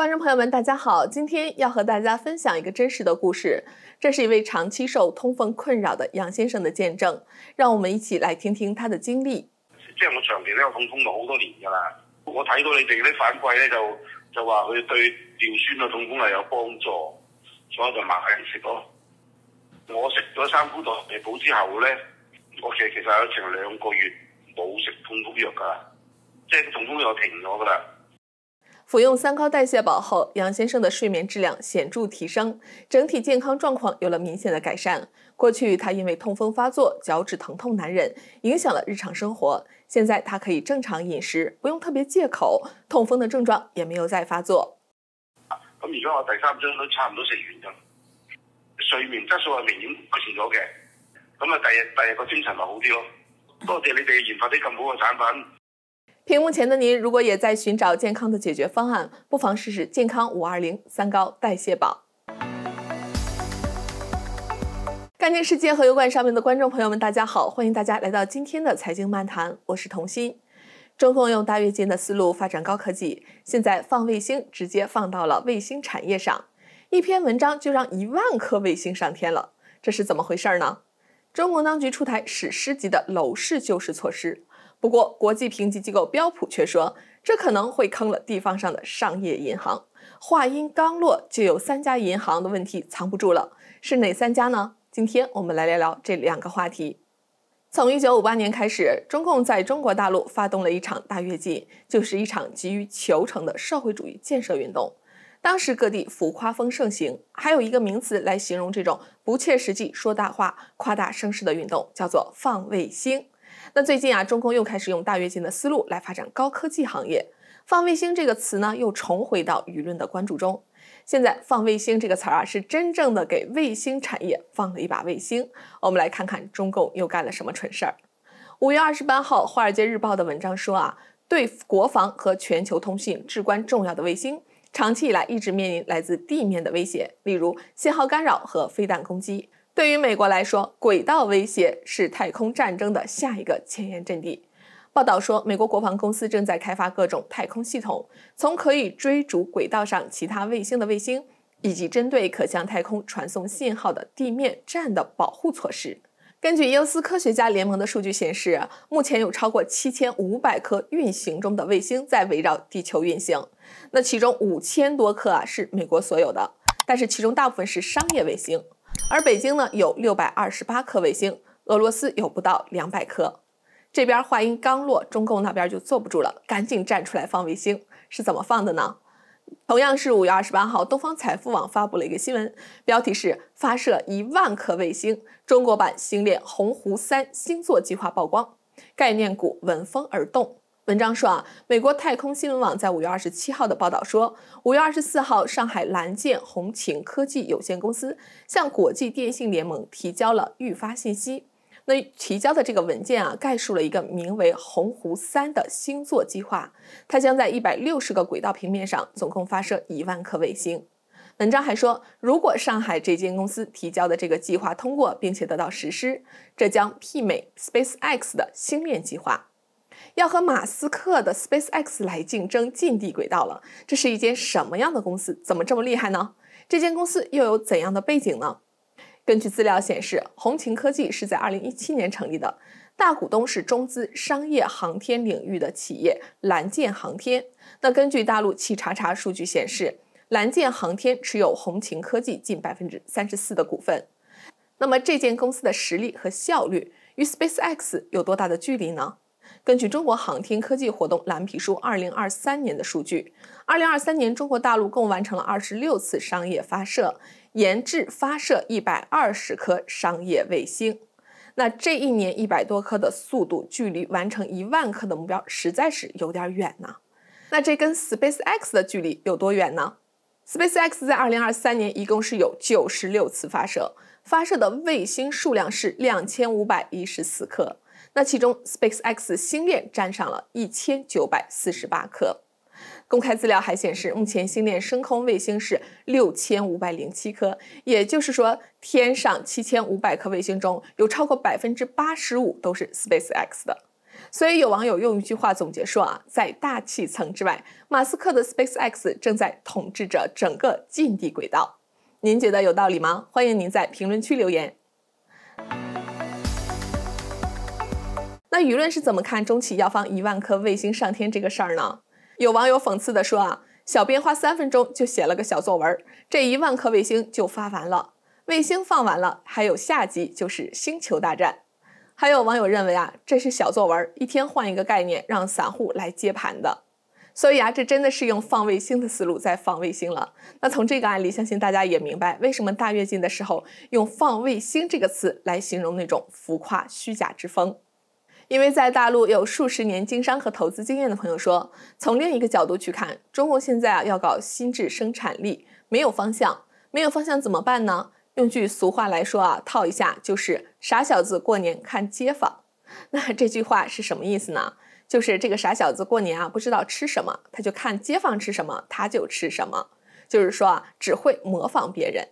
观众朋友们，大家好，今天要和大家分享一个真实的故事，这是一位长期受痛风困扰的杨先生的见证，让我们一起来听听他的经历。即系我长期都有痛风咗好多年噶啦，我睇到你哋啲反馈咧，就就话佢对尿酸嘅痛风系有帮助，所以就买嚟食咯。我食咗三菇糖维宝之后咧，我其其实有成两个月冇食痛风药噶啦，即系痛风药停咗噶啦。服用三高代谢宝后，杨先生的睡眠质量显著提升，整体健康状况有了明显的改善。过去他因为痛风发作，脚趾疼痛难忍，影响了日常生活。现在他可以正常饮食，不用特别戒口，痛风的症状也没有再发作。咁而家我第三樽都差唔多食完咗，睡眠质素系明显改善咗嘅。咁啊，第日第日个精神咪好啲咯。多谢你哋研发啲咁好嘅产品。屏幕前的您，如果也在寻找健康的解决方案，不妨试试“健康五二零三高代谢宝”。干净世界和油管上面的观众朋友们，大家好，欢迎大家来到今天的财经漫谈，我是童心。中共用大跃进的思路发展高科技，现在放卫星直接放到了卫星产业上，一篇文章就让一万颗卫星上天了，这是怎么回事呢？中国当局出台史诗级的楼市救市措施。不过，国际评级机构标普却说，这可能会坑了地方上的商业银行。话音刚落，就有三家银行的问题藏不住了，是哪三家呢？今天我们来聊聊这两个话题。从一九五八年开始，中共在中国大陆发动了一场大跃进，就是一场急于求成的社会主义建设运动。当时各地浮夸风盛行，还有一个名词来形容这种不切实际、说大话、夸大声势的运动，叫做“放卫星”。那最近啊，中共又开始用大跃进的思路来发展高科技行业，放卫星这个词呢又重回到舆论的关注中。现在放卫星这个词儿啊，是真正的给卫星产业放了一把卫星。我们来看看中共又干了什么蠢事儿。五月二十八号，《华尔街日报》的文章说啊，对国防和全球通信至关重要的卫星，长期以来一直面临来自地面的威胁，例如信号干扰和飞弹攻击。对于美国来说，轨道威胁是太空战争的下一个前沿阵地。报道说，美国国防公司正在开发各种太空系统，从可以追逐轨道上其他卫星的卫星，以及针对可向太空传送信号的地面站的保护措施。根据优斯科学家联盟的数据显示，目前有超过七千五百颗运行中的卫星在围绕地球运行，那其中五千多颗啊是美国所有的，但是其中大部分是商业卫星。而北京呢，有六百二十八颗卫星，俄罗斯有不到两百颗。这边话音刚落，中共那边就坐不住了，赶紧站出来放卫星，是怎么放的呢？同样是五月二十八号，东方财富网发布了一个新闻，标题是“发射一万颗卫星，中国版星链、鸿鹄三星座计划曝光”，概念股闻风而动。文章说啊，美国太空新闻网在五月二十七号的报道说，五月二十四号，上海蓝箭红擎科技有限公司向国际电信联盟提交了预发信息。那提交的这个文件啊，概述了一个名为“鸿鹄三”的星座计划，它将在一百六十个轨道平面上总共发射一万颗卫星。文章还说，如果上海这间公司提交的这个计划通过并且得到实施，这将媲美 SpaceX 的星链计划。要和马斯克的 SpaceX 来竞争近地轨道了。这是一间什么样的公司？怎么这么厉害呢？这间公司又有怎样的背景呢？根据资料显示，红擎科技是在二零一七年成立的，大股东是中资商业航天领域的企业蓝箭航天。那根据大陆企查查数据显示，蓝箭航天持有红擎科技近百分之三十四的股份。那么，这间公司的实力和效率与 SpaceX 有多大的距离呢？根据中国航天科技活动蓝皮书2023年的数据，2023年中国大陆共完成了26次商业发射，研制发射120颗商业卫星。那这一年一百多颗的速度，距离完成1万颗的目标，实在是有点远呢。那这跟 SpaceX 的距离有多远呢？SpaceX 在2023年一共是有96次发射，发射的卫星数量是2514颗。那其中，SpaceX 星链占上了一千九百四十八颗。公开资料还显示，目前星链升空卫星是六千五百零七颗，也就是说，天上七千五百颗卫星中有超过百分之八十五都是 SpaceX 的。所以，有网友用一句话总结说啊，在大气层之外，马斯克的 SpaceX 正在统治着整个近地轨道。您觉得有道理吗？欢迎您在评论区留言。舆论是怎么看中企要放一万颗卫星上天这个事儿呢？有网友讽刺的说啊，小编花三分钟就写了个小作文，这一万颗卫星就发完了，卫星放完了，还有下集就是星球大战。还有网友认为啊，这是小作文，一天换一个概念，让散户来接盘的。所以啊，这真的是用放卫星的思路在放卫星了。那从这个案例，相信大家也明白为什么大跃进的时候用放卫星这个词来形容那种浮夸虚假之风。因为在大陆有数十年经商和投资经验的朋友说，从另一个角度去看，中国现在啊要搞新制生产力，没有方向，没有方向怎么办呢？用句俗话来说啊，套一下就是傻小子过年看街坊。那这句话是什么意思呢？就是这个傻小子过年啊不知道吃什么，他就看街坊吃什么他就吃什么，就是说啊只会模仿别人。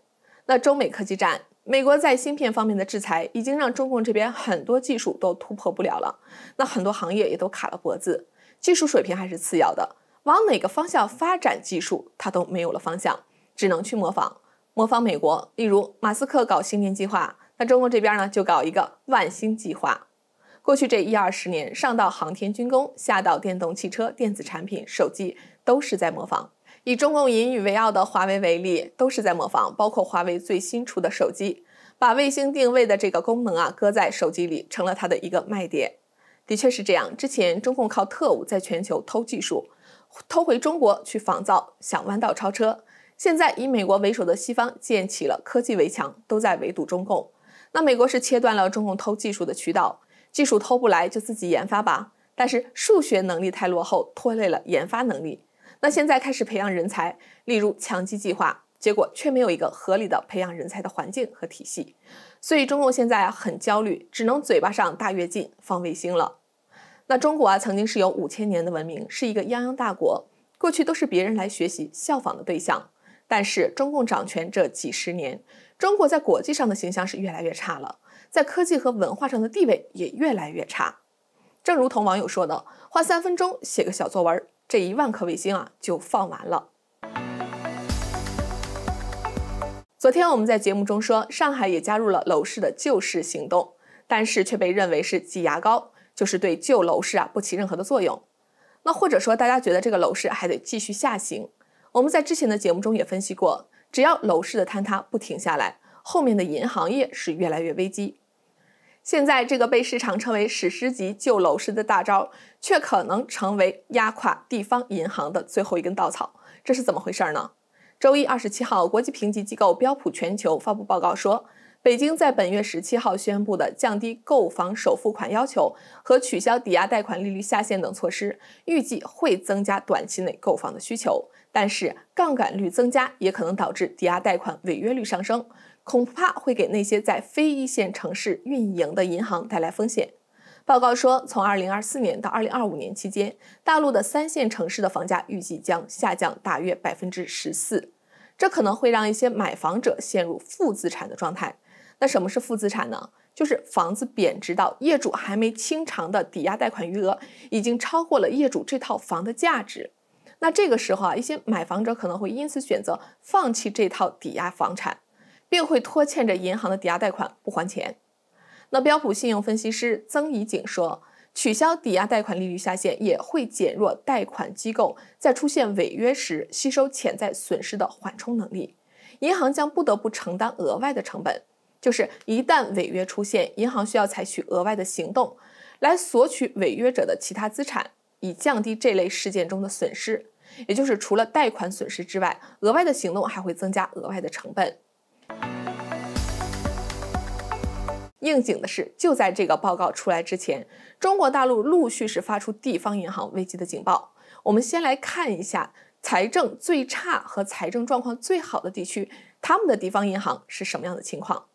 那中美科技战。美国在芯片方面的制裁，已经让中共这边很多技术都突破不了了，那很多行业也都卡了脖子。技术水平还是次要的，往哪个方向发展技术，它都没有了方向，只能去模仿，模仿美国。例如，马斯克搞芯片计划，那中共这边呢，就搞一个“万星计划”。过去这一二十年，上到航天军工，下到电动汽车、电子产品、手机，都是在模仿。以中共引以为傲的华为为例，都是在模仿。包括华为最新出的手机，把卫星定位的这个功能啊，搁在手机里成了它的一个卖点。的确是这样，之前中共靠特务在全球偷技术，偷回中国去仿造，想弯道超车。现在以美国为首的西方建起了科技围墙，都在围堵中共。那美国是切断了中共偷技术的渠道，技术偷不来就自己研发吧。但是数学能力太落后，拖累了研发能力。那现在开始培养人才，例如强基计划，结果却没有一个合理的培养人才的环境和体系，所以中共现在很焦虑，只能嘴巴上大跃进，放卫星了。那中国啊曾经是有五千年的文明，是一个泱泱大国，过去都是别人来学习效仿的对象。但是中共掌权这几十年，中国在国际上的形象是越来越差了，在科技和文化上的地位也越来越差。正如同网友说的，花三分钟写个小作文。这一万颗卫星啊，就放完了。昨天我们在节目中说，上海也加入了楼市的救市行动，但是却被认为是挤牙膏，就是对旧楼市啊不起任何的作用。那或者说，大家觉得这个楼市还得继续下行？我们在之前的节目中也分析过，只要楼市的坍塌不停下来，后面的银行业是越来越危机。现在这个被市场称为“史诗级救楼市”的大招，却可能成为压垮地方银行的最后一根稻草，这是怎么回事呢？周一，二十七号，国际评级机构标普全球发布报告说，北京在本月十七号宣布的降低购房首付款要求和取消抵押贷款利率下限等措施，预计会增加短期内购房的需求，但是杠杆率增加也可能导致抵押贷款违约率上升。恐怕会给那些在非一线城市运营的银行带来风险。报告说，从二零二四年到二零二五年期间，大陆的三线城市的房价预计将下降大约百分之十四，这可能会让一些买房者陷入负资产的状态。那什么是负资产呢？就是房子贬值到业主还没清偿的抵押贷款余额已经超过了业主这套房的价值。那这个时候啊，一些买房者可能会因此选择放弃这套抵押房产。并会拖欠着银行的抵押贷款不还钱。那标普信用分析师曾怡景说，取消抵押贷款利率下限也会减弱贷款机构在出现违约时吸收潜在损失的缓冲能力。银行将不得不承担额外的成本，就是一旦违约出现，银行需要采取额外的行动来索取违约者的其他资产，以降低这类事件中的损失。也就是除了贷款损失之外，额外的行动还会增加额外的成本。应景的是，就在这个报告出来之前，中国大陆陆续是发出地方银行危机的警报。我们先来看一下财政最差和财政状况最好的地区，他们的地方银行是什么样的情况？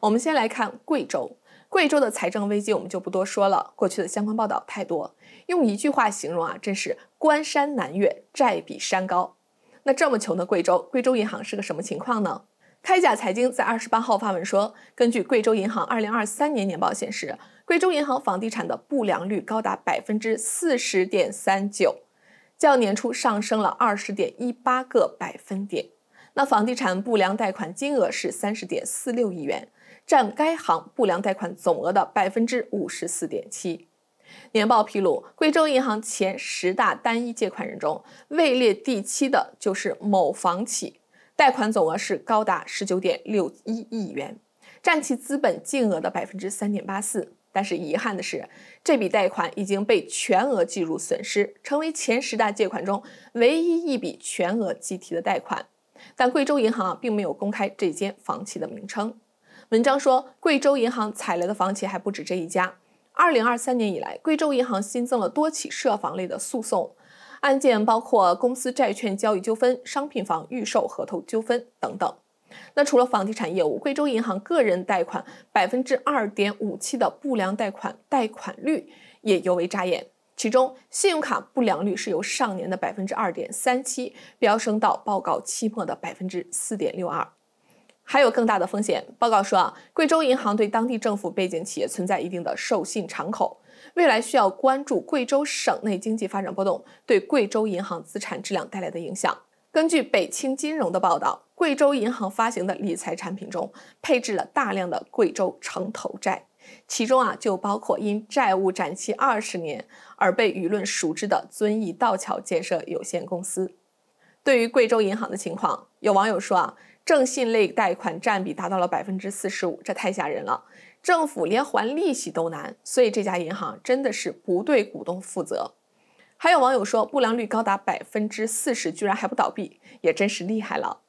我们先来看贵州，贵州的财政危机我们就不多说了，过去的相关报道太多，用一句话形容啊，真是关山难越，债比山高。那这么穷的贵州，贵州银行是个什么情况呢？开甲财经在二十八号发文说，根据贵州银行二零二三年年报显示，贵州银行房地产的不良率高达百分之四十点三九，较年初上升了二十点一八个百分点。那房地产不良贷款金额是三十点四六亿元，占该行不良贷款总额的百分之五十四点七。年报披露，贵州银行前十大单一借款人中，位列第七的就是某房企。贷款总额是高达十九点六一亿元，占其资本净额的百分之三点八四。但是遗憾的是，这笔贷款已经被全额计入损失，成为前十大借款中唯一一笔全额计提的贷款。但贵州银行并没有公开这间房企的名称。文章说，贵州银行踩雷的房企还不止这一家。二零二三年以来，贵州银行新增了多起涉房类的诉讼。案件包括公司债券交易纠纷、商品房预售合同纠纷等等。那除了房地产业务，贵州银行个人贷款百分之二点五七的不良贷款贷款率也尤为扎眼，其中信用卡不良率是由上年的百分之二点三七飙升到报告期末的百分之四点六二。还有更大的风险，报告说啊，贵州银行对当地政府背景企业存在一定的授信敞口。未来需要关注贵州省内经济发展波动对贵州银行资产质量带来的影响。根据北青金融的报道，贵州银行发行的理财产品中配置了大量的贵州城投债，其中啊就包括因债务展期二十年而被舆论熟知的遵义道桥建设有限公司。对于贵州银行的情况，有网友说啊，征信类贷款占比达到了百分之四十五，这太吓人了。政府连还利息都难，所以这家银行真的是不对股东负责。还有网友说，不良率高达百分之四十，居然还不倒闭，也真是厉害了。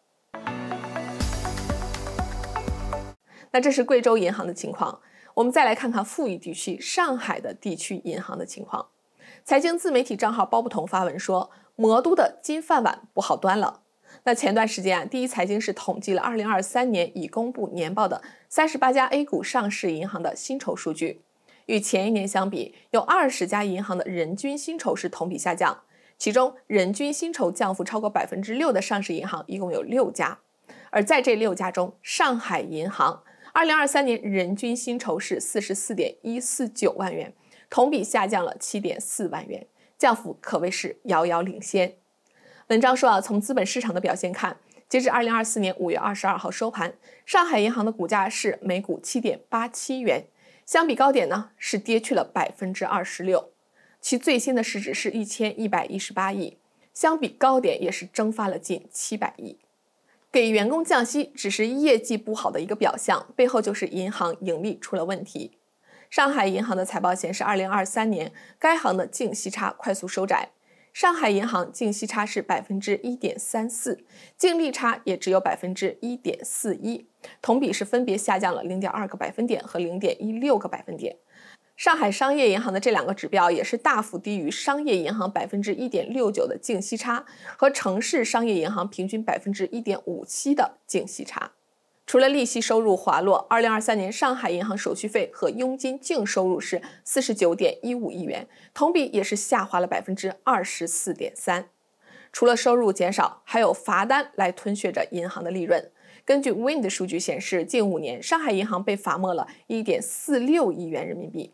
那这是贵州银行的情况，我们再来看看富裕地区上海的地区银行的情况。财经自媒体账号包不同发文说，魔都的金饭碗不好端了。那前段时间啊，第一财经是统计了2023年已公布年报的38家 A 股上市银行的薪酬数据，与前一年相比，有20家银行的人均薪酬是同比下降，其中人均薪酬降幅超过6%的上市银行一共有6家，而在这六家中，上海银行2023年人均薪酬是44.149万元，同比下降了7.4万元，降幅可谓是遥遥领先。文章说啊，从资本市场的表现看，截至二零二四年五月二十二号收盘，上海银行的股价是每股七点八七元，相比高点呢是跌去了百分之二十六，其最新的市值是一千一百一十八亿，相比高点也是蒸发了近七百亿。给员工降息只是业绩不好的一个表象，背后就是银行盈利出了问题。上海银行的财报显示，二零二三年该行的净息差快速收窄。上海银行净息差是百分之一点三四，净利差也只有百分之一点四一，同比是分别下降了零点二个百分点和零点一六个百分点。上海商业银行的这两个指标也是大幅低于商业银行百分之一点六九的净息差和城市商业银行平均百分之一点五七的净息差。除了利息收入滑落，二零二三年上海银行手续费和佣金净收入是四十九点一五亿元，同比也是下滑了百分之二十四点三。除了收入减少，还有罚单来吞噬着银行的利润。根据 Wind 数据显示，近五年上海银行被罚没了一点四六亿元人民币。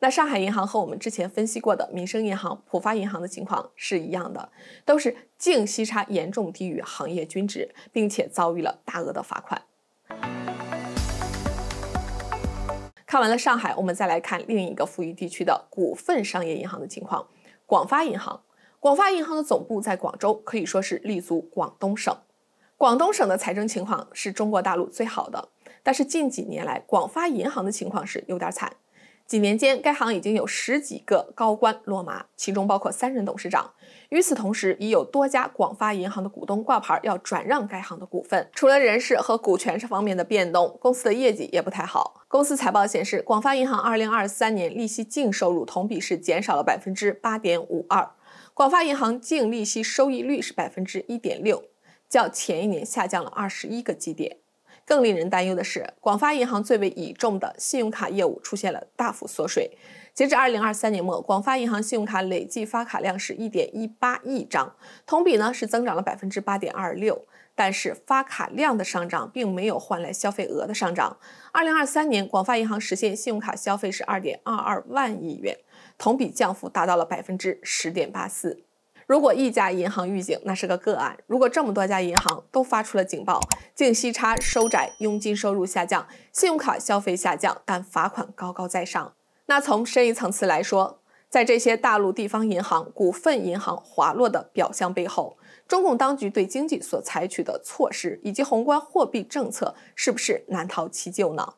那上海银行和我们之前分析过的民生银行、浦发银行的情况是一样的，都是净息差严重低于行业均值，并且遭遇了大额的罚款。看完了上海，我们再来看另一个富裕地区的股份商业银行的情况。广发银行，广发银行的总部在广州，可以说是立足广东省。广东省的财政情况是中国大陆最好的，但是近几年来，广发银行的情况是有点惨。几年间，该行已经有十几个高官落马，其中包括三任董事长。与此同时，已有多家广发银行的股东挂牌要转让该行的股份。除了人事和股权这方面的变动，公司的业绩也不太好。公司财报显示，广发银行二零二三年利息净收入同比是减少了百分之八点五二，广发银行净利息收益率是百分之一点六，较前一年下降了二十一个基点。更令人担忧的是，广发银行最为倚重的信用卡业务出现了大幅缩水。截至二零二三年末，广发银行信用卡累计发卡量是一点一八亿张，同比呢是增长了百分之八点二六。但是发卡量的上涨并没有换来消费额的上涨。二零二三年，广发银行实现信用卡消费是二点二二万亿元，同比降幅达到了百分之十点八四。如果一家银行预警，那是个个案；如果这么多家银行都发出了警报，净息差收窄，佣金收入下降，信用卡消费下降，但罚款高高在上，那从深一层次来说，在这些大陆地方银行、股份银行滑落的表象背后，中共当局对经济所采取的措施以及宏观货币政策，是不是难逃其咎呢？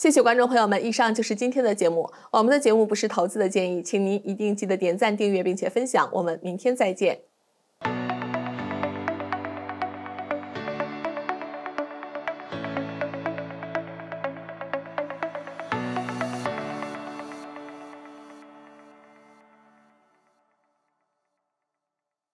谢谢观众朋友们，以上就是今天的节目。我们的节目不是投资的建议，请您一定记得点赞、订阅，并且分享。我们明天再见。